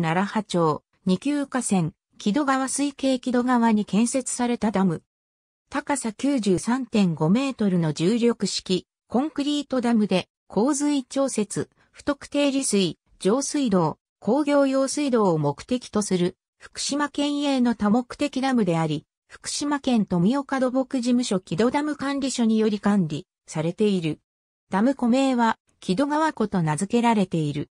奈良波町、二級河川、木戸川水系木戸川に建設されたダム。高さ93.5メートルの重力式、コンクリートダムで、洪水調節、不特定利水、上水道、工業用水道を目的とする、福島県営の多目的ダムであり、福島県富岡土木事務所木戸ダム管理所により管理されている。ダム湖名は木戸川湖と名付けられている。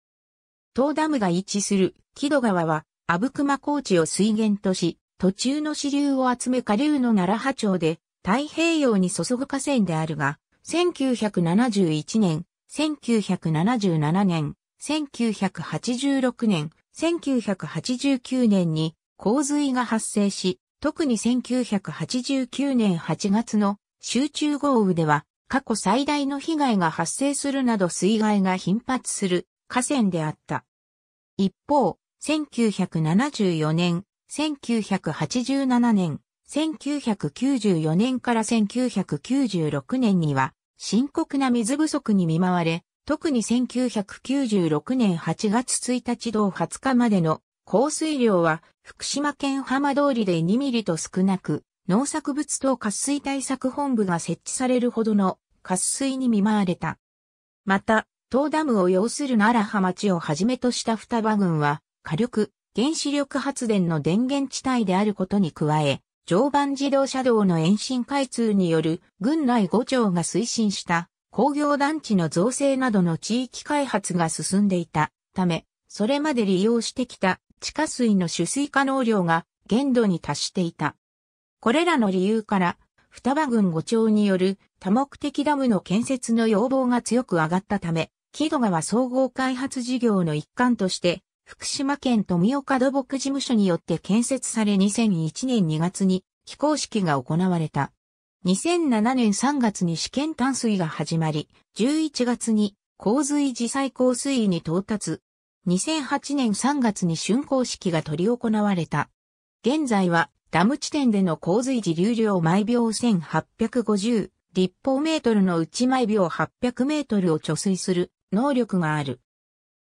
東ダムが位置する木戸川は、阿武隈高地を水源とし、途中の支流を集め下流の奈良波町で、太平洋に注ぐ河川であるが、1971年、1977年、1986年、1989年に洪水が発生し、特に1989年8月の集中豪雨では過去最大の被害が発生するなど水害が頻発する河川であった。一方、1974年、1987年、1994年から1996年には深刻な水不足に見舞われ、特に1996年8月1日同20日までの降水量は福島県浜通りで2ミリと少なく、農作物等渇水対策本部が設置されるほどの渇水に見舞われた。また、東ダムを要する奈良浜町をはじめとした双葉郡は、火力、原子力発電の電源地帯であることに加え、常磐自動車道の延伸開通による軍内5町が推進した工業団地の造成などの地域開発が進んでいたため、それまで利用してきた地下水の取水化能量が限度に達していた。これらの理由から、双葉郡5町による多目的ダムの建設の要望が強く上がったため、木戸川総合開発事業の一環として、福島県富岡土木事務所によって建設され2001年2月に起工式が行われた。2007年3月に試験淡水が始まり、11月に洪水時最高水位に到達。2008年3月に竣工式が取り行われた。現在はダム地点での洪水時流量毎秒1850立方メートルのうち毎秒800メートルを貯水する能力がある。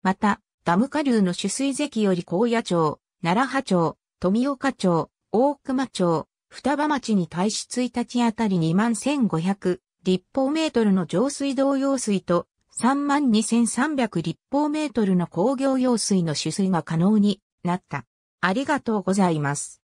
また、ダム下流の取水堰より高野町、奈良波町、富岡町、大熊町、双葉町に対し1日あたり21,500万立方メートルの上水道用水と32,300万立方メートルの工業用水の取水が可能になった。ありがとうございます。